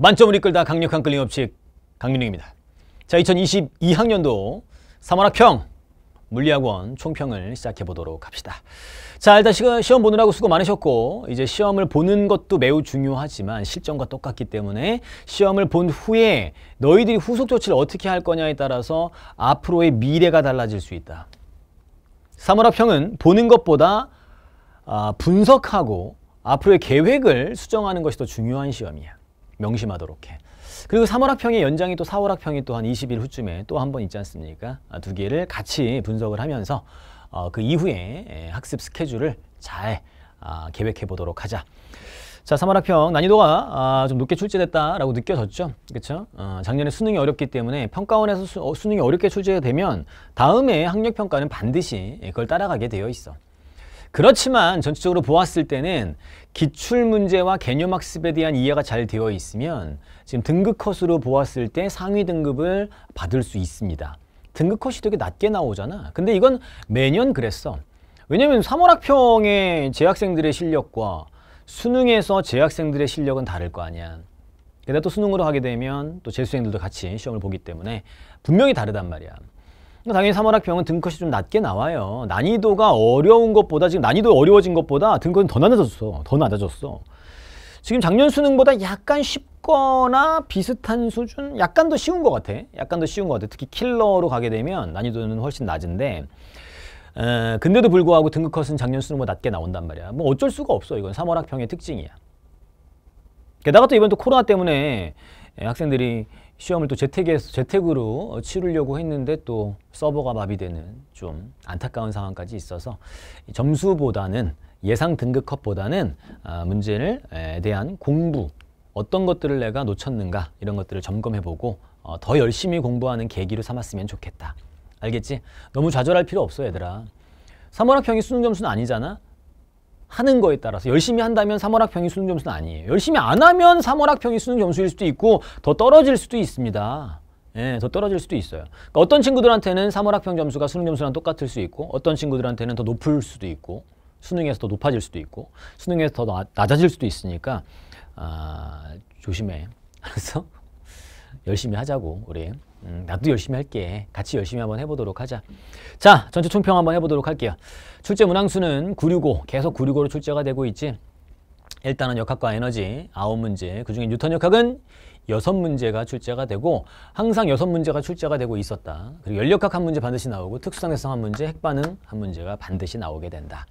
만점을 이끌다 강력한 끌림업식 강민영입니다. 자, 2022학년도 3월학평 물리학원 총평을 시작해 보도록 합시다. 자, 일단 시험 보느라고 수고 많으셨고 이제 시험을 보는 것도 매우 중요하지만 실전과 똑같기 때문에 시험을 본 후에 너희들이 후속 조치를 어떻게 할 거냐에 따라서 앞으로의 미래가 달라질 수 있다. 3월합평은 보는 것보다 아, 분석하고 앞으로의 계획을 수정하는 것이 더 중요한 시험이야. 명심하도록 해. 그리고 3월 학평의 연장이 또 4월 학평이 또 한 20일 후쯤에 또 한 번 있지 않습니까? 아, 두 개를 같이 분석을 하면서 어, 그 이후에 예, 학습 스케줄을 잘 아, 계획해 보도록 하자. 자, 3월 학평 난이도가 아, 좀 높게 출제됐다라고 느껴졌죠. 그렇죠? 어, 작년에 수능이 어렵기 때문에 평가원에서 수, 어, 능이 어렵게 출제되면 다음에 학력 평가는 반드시 예, 그걸 따라가게 되어 있어. 그렇지만 전체적으로 보았을 때는 기출 문제와 개념 학습에 대한 이해가 잘 되어 있으면 지금 등급 컷으로 보았을 때 상위 등급을 받을 수 있습니다. 등급 컷이 되게 낮게 나오잖아. 근데 이건 매년 그랬어. 왜냐면 3월 학평의 재학생들의 실력과 수능에서 재학생들의 실력은 다를 거 아니야. 게다또 수능으로 하게 되면 또 재수생들도 같이 시험을 보기 때문에 분명히 다르단 말이야. 뭐 당연히 삼월학평은 등컷이 좀 낮게 나와요. 난이도가 어려운 것보다 지금 난이도 어려워진 것보다 등컷은 더 낮아졌어. 더 낮아졌어. 지금 작년 수능보다 약간 쉽거나 비슷한 수준? 약간 더 쉬운 것 같아. 약간 더 쉬운 것 같아. 특히 킬러로 가게 되면 난이도는 훨씬 낮은데 에, 근데도 불구하고 등급컷은 작년 수능보다 낮게 나온단 말이야. 뭐 어쩔 수가 없어. 이건 3월 학평의 특징이야. 게다가 또 이번 또 코로나 때문에 예, 학생들이 시험을 또 재택에서 재택으로 치르려고 했는데 또 서버가 마비되는 좀 안타까운 상황까지 있어서 점수보다는 예상 등급컷보다는 아, 문제를 대한 공부 어떤 것들을 내가 놓쳤는가 이런 것들을 점검해보고 어, 더 열심히 공부하는 계기로 삼았으면 좋겠다. 알겠지? 너무 좌절할 필요 없어 얘들아. 3월학평이 수능 점수는 아니잖아. 하는 거에 따라서 열심히 한다면 3월 학평이 수능 점수는 아니에요. 열심히 안 하면 3월 학평이 수능 점수일 수도 있고 더 떨어질 수도 있습니다. 예, 더 떨어질 수도 있어요. 그러니까 어떤 친구들한테는 3월 학평 점수가 수능 점수랑 똑같을 수 있고 어떤 친구들한테는 더 높을 수도 있고 수능에서 더 높아질 수도 있고 수능에서 더 낮아질 수도 있으니까 아, 조심해. 그래서 열심히 하자고 우리. 음, 나도 열심히 할게. 같이 열심히 한번 해보도록 하자. 자, 전체 총평 한번 해보도록 할게요. 출제 문항수는 965, 계속 965로 출제가 되고 있지. 일단은 역학과 에너지 아홉 문제, 그중에 뉴턴 역학은 여섯 문제가 출제가 되고 항상 여섯 문제가 출제가 되고 있었다. 그리고 열역학 한 문제 반드시 나오고 특수상대성 한 문제, 핵반응 한 문제가 반드시 나오게 된다.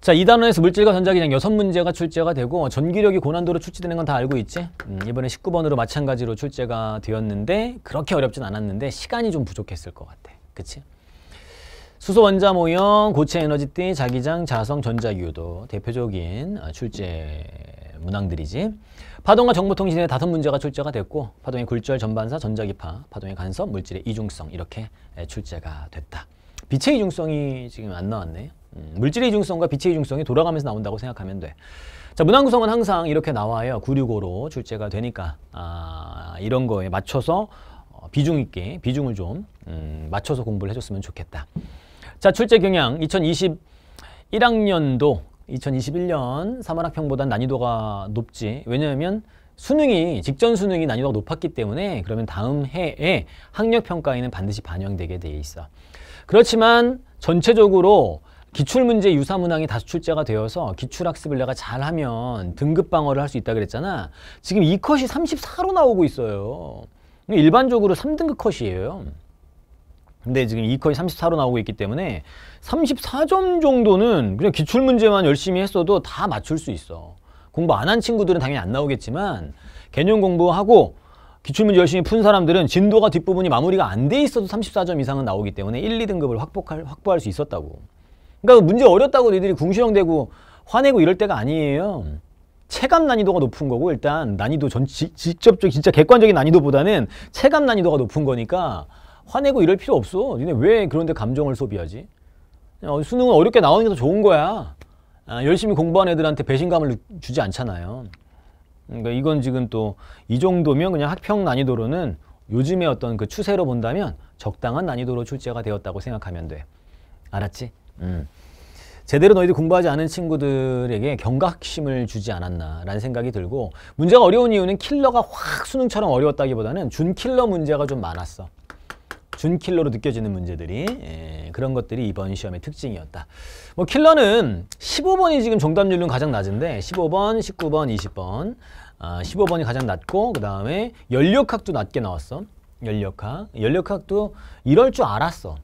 자, 이단원에서 물질과 전자기장 여섯 문제가 출제가 되고 어, 전기력이 고난도로 출제되는 건 다 알고 있지? 음, 이번에 19번으로 마찬가지로 출제가 되었는데 그렇게 어렵진 않았는데 시간이 좀 부족했을 것 같아. 그치? 수소 원자 모형, 고체 에너지띠, 자기장, 자성, 전자유도 대표적인 아, 출제 문항들이지. 파동과 정보통신의 다섯 문제가 출제가 됐고 파동의 굴절, 전반사, 전자기파, 파동의 간섭, 물질의 이중성 이렇게 출제가 됐다. 빛의 이중성이 지금 안 나왔네. 요 음, 물질의 이중성과 빛의 이중성이 돌아가면서 나온다고 생각하면 돼. 자, 문항 구성은 항상 이렇게 나와요. 965로 출제가 되니까 아, 이런 거에 맞춰서 어, 비중 있게 비중을 좀 음, 맞춰서 공부를 해줬으면 좋겠다. 자, 출제 경향 2021학년도 2021년 3월학평보단 난이도가 높지. 왜냐하면 수능이 직전 수능이 난이도가 높았기 때문에 그러면 다음 해에 학력 평가에는 반드시 반영되게 돼 있어. 그렇지만 전체적으로 기출문제 유사문항이 다수 출제가 되어서 기출학습을 내가 잘하면 등급 방어를 할 수 있다 그랬잖아. 지금 이 컷이 34로 나오고 있어요. 일반적으로 3등급 컷이에요. 근데 지금 이 컷이 34로 나오고 있기 때문에 34점 정도는 그냥 기출문제만 열심히 했어도 다 맞출 수 있어. 공부 안 한 친구들은 당연히 안 나오겠지만 개념 공부하고 기출문제 열심히 푼 사람들은 진도가 뒷부분이 마무리가 안 돼 있어도 34점 이상은 나오기 때문에 1, 2등급을 확보할, 확보할 수 있었다고. 그러니까 문제 어렵다고 너희들이 궁시렁대고 화내고 이럴 때가 아니에요. 체감 난이도가 높은 거고 일단 난이도 전 지, 직접적 진짜 객관적인 난이도보다는 체감 난이도가 높은 거니까 화내고 이럴 필요 없어. 니네 왜 그런데 감정을 소비하지? 어, 수능은 어렵게 나오는 게 더 좋은 거야. 아, 열심히 공부한 애들한테 배신감을 주지 않잖아요. 그러니까 이건 지금 또 이 정도면 그냥 학평 난이도로는 요즘의 어떤 그 추세로 본다면 적당한 난이도로 출제가 되었다고 생각하면 돼. 알았지? 음. 제대로 너희들 공부하지 않은 친구들에게 경각심을 주지 않았나라는 생각이 들고 문제가 어려운 이유는 킬러가 확 수능처럼 어려웠다기보다는 준킬러 문제가 좀 많았어. 준킬러로 느껴지는 문제들이 예, 그런 것들이 이번 시험의 특징이었다. 뭐 킬러는 15번이 지금 정답률은 가장 낮은데 15번, 19번, 20번 아, 15번이 가장 낮고 그 다음에 연력학도 낮게 나왔어. 연력학. 연력학도 이럴 줄 알았어.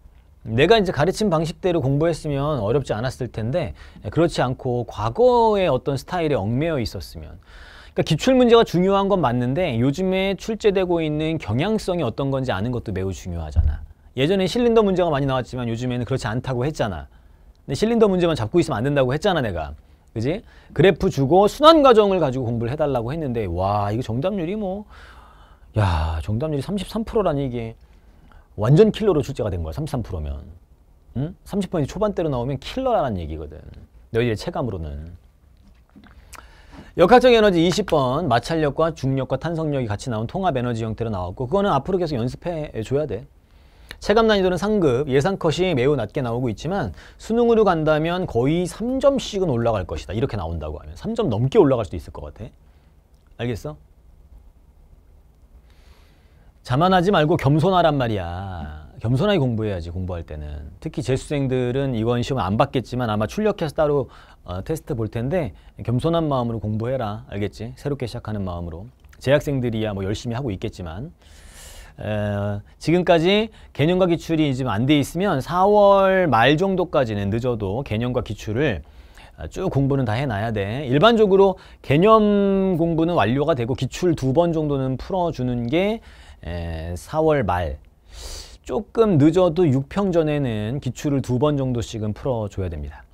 내가 이제 가르친 방식대로 공부했으면 어렵지 않았을 텐데 예, 그렇지 않고 과거의 어떤 스타일에 얽매여 있었으면 그러니까 기출문제가 중요한 건 맞는데 요즘에 출제되고 있는 경향성이 어떤 건지 아는 것도 매우 중요하잖아 예전에 실린더 문제가 많이 나왔지만 요즘에는 그렇지 않다고 했잖아 근데 실린더 문제만 잡고 있으면 안 된다고 했잖아 내가 그지 그래프 주고 순환 과정을 가지고 공부를 해달라고 했는데 와 이거 정답률이 뭐 야 정답률이 33%라니 이게 완전 킬러로 출제가 된 거야 33%면 응? 30% 초반대로 나오면 킬러라는 얘기거든 너희의 체감으로는 역학적 에너지 20번 마찰력과 중력과 탄성력이 같이 나온 통합 에너지 형태로 나왔고 그거는 앞으로 계속 연습해 줘야 돼 체감 난이도는 상급, 예상컷이 매우 낮게 나오고 있지만 수능으로 간다면 거의 3점씩은 올라갈 것이다. 이렇게 나온다고 하면 3점 넘게 올라갈 수도 있을 것 같아. 알겠어? 자만하지 말고 겸손하란 말이야. 겸손하게 공부해야지 공부할 때는. 특히 재수생들은 이번 시험 안 받겠지만 아마 출력해서 따로 어, 테스트 볼 텐데 겸손한 마음으로 공부해라. 알겠지? 새롭게 시작하는 마음으로. 재학생들이야 뭐 열심히 하고 있겠지만 에, 지금까지 개념과 기출이 지금 안 돼 있으면 4월 말 정도까지는 늦어도 개념과 기출을 아, 쭉 공부는 다 해놔야 돼. 일반적으로 개념 공부는 완료가 되고 기출 두 번 정도는 풀어주는 게 4월 예, 말 조금 늦어도 6평 전에는 기출을 두 번 정도씩은 풀어줘야 됩니다.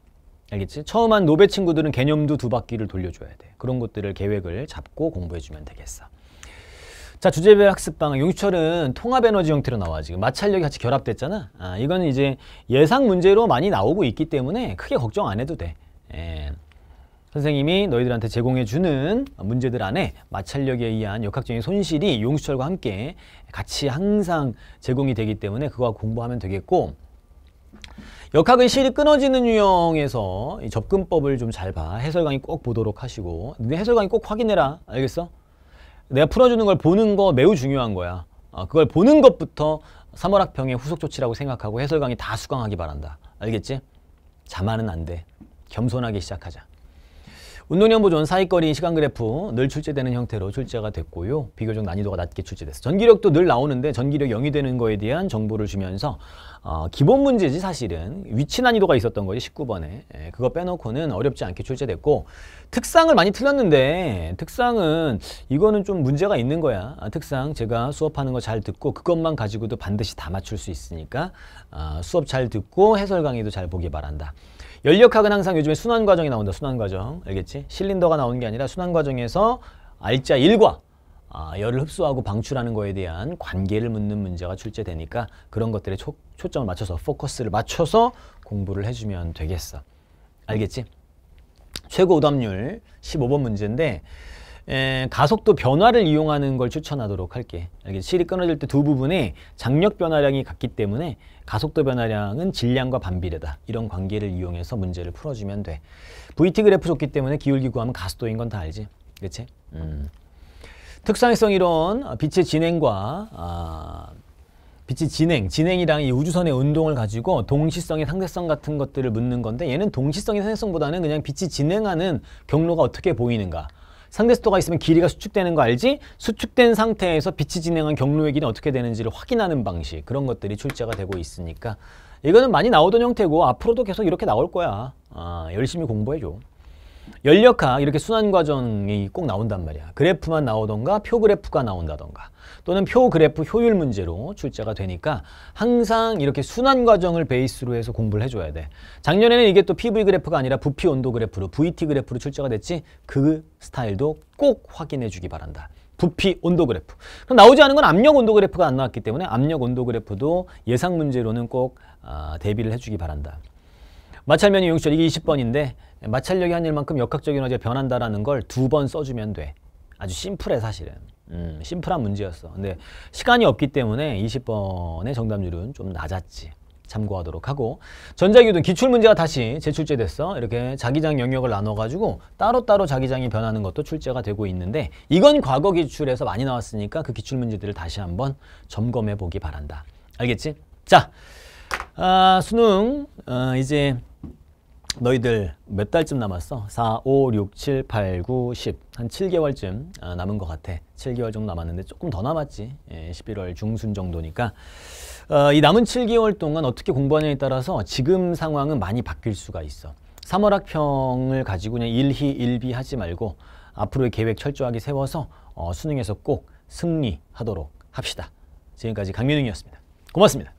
알겠지? 처음 한 노배 친구들은 개념도 두 바퀴를 돌려줘야 돼. 그런 것들을 계획을 잡고 공부해주면 되겠어. 자, 주제별 학습방. 용철은 통합에너지 형태로 나와. 지금 마찰력이 같이 결합됐잖아. 아, 이거는 이제 예상 문제로 많이 나오고 있기 때문에 크게 걱정 안 해도 돼. 에. 예. 선생님이 너희들한테 제공해주는 문제들 안에 마찰력에 의한 역학적인 손실이 용수철과 함께 같이 항상 제공이 되기 때문에 그거와 공부하면 되겠고 역학의 실이 끊어지는 유형에서 접근법을 좀 잘 봐. 해설강의 꼭 보도록 하시고 근데 해설강의 꼭 확인해라. 알겠어? 내가 풀어주는 걸 보는 거 매우 중요한 거야. 어, 그걸 보는 것부터 3월 학평의 후속 조치라고 생각하고 해설강의 다 수강하기 바란다. 알겠지? 자만은 안 돼. 겸손하게 시작하자. 운동량보존 사이거리 시간 그래프 늘 출제되는 형태로 출제가 됐고요. 비교적 난이도가 낮게 출제됐어 전기력도 늘 나오는데 전기력 0이 되는 거에 대한 정보를 주면서 어, 기본 문제지 사실은 위치 난이도가 있었던 거지 19번에 예, 그거 빼놓고는 어렵지 않게 출제됐고 특상을 많이 틀렸는데 특상은 이거는 좀 문제가 있는 거야. 아, 특상 제가 수업하는 거 잘 듣고 그것만 가지고도 반드시 다 맞출 수 있으니까 아, 수업 잘 듣고 해설 강의도 잘 보기 바란다. 연력학은 항상 요즘에 순환 과정이 나온다. 순환 과정. 알겠지? 실린더가 나오는 게 아니라 순환 과정에서 알자 1과 아, 열을 흡수하고 방출하는 거에 대한 관계를 묻는 문제가 출제되니까 그런 것들에 초, 초점을 맞춰서 포커스를 맞춰서 공부를 해주면 되겠어. 알겠지? 최고 오답률 15번 문제인데 에, 가속도 변화를 이용하는 걸 추천하도록 할게. 여기 실이 끊어질 때 두 부분에 장력 변화량이 같기 때문에 가속도 변화량은 질량과 반비례다. 이런 관계를 이용해서 문제를 풀어주면 돼. VT 그래프 좋기 때문에 기울기 구하면 가속도인 건 다 알지. 그치? 음. 특산성 이론, 어, 빛의 진행과 아, 빛이 진행, 진행이랑 이 우주선의 운동을 가지고 동시성의 상대성 같은 것들을 묻는 건데 얘는 동시성의 상대성보다는 그냥 빛이 진행하는 경로가 어떻게 보이는가 상대 수도가 있으면 길이가 수축되는 거 알지? 수축된 상태에서 빛이 진행한 경로의 길이 어떻게 되는지를 확인하는 방식 그런 것들이 출제가 되고 있으니까 이거는 많이 나오던 형태고 앞으로도 계속 이렇게 나올 거야. 아, 열심히 공부해줘. 연력학 이렇게 순환 과정이 꼭 나온단 말이야. 그래프만 나오던가 표 그래프가 나온다던가 또는 표 그래프 효율 문제로 출제가 되니까 항상 이렇게 순환 과정을 베이스로 해서 공부를 해줘야 돼. 작년에는 이게 또 PV 그래프가 아니라 부피 온도 그래프로 VT 그래프로 출제가 됐지 그 스타일도 꼭 확인해 주기 바란다. 부피 온도 그래프. 그럼 나오지 않은 건 압력 온도 그래프가 안 나왔기 때문에 압력 온도 그래프도 예상 문제로는 꼭 아, 대비를 해주기 바란다. 마찰면이 용시절 이게 20번인데 마찰력이 한 일만큼 역학적인 화제 변한다라는 걸 두 번 써주면 돼. 아주 심플해 사실은. 음, 심플한 문제였어. 근데 시간이 없기 때문에 20번의 정답률은 좀 낮았지. 참고하도록 하고 전자기후 기출문제가 다시 재출제됐어. 이렇게 자기장 영역을 나눠가지고 따로따로 자기장이 변하는 것도 출제가 되고 있는데 이건 과거 기출에서 많이 나왔으니까 그 기출문제들을 다시 한번 점검해 보기 바란다. 알겠지? 자, 아, 수능 어, 이제 너희들 몇 달쯤 남았어? 4, 5, 6, 7, 8, 9, 10. 한 7개월쯤 아, 남은 것 같아. 7개월 정도 남았는데 조금 더 남았지. 예, 11월 중순 정도니까. 어, 이 남은 7개월 동안 어떻게 공부하냐에 따라서 지금 상황은 많이 바뀔 수가 있어. 3월 학평을 가지고 그냥 일희 일비 하지 말고 앞으로의 계획 철저하게 세워서 어, 수능에서 꼭 승리하도록 합시다. 지금까지 강민웅이었습니다. 고맙습니다.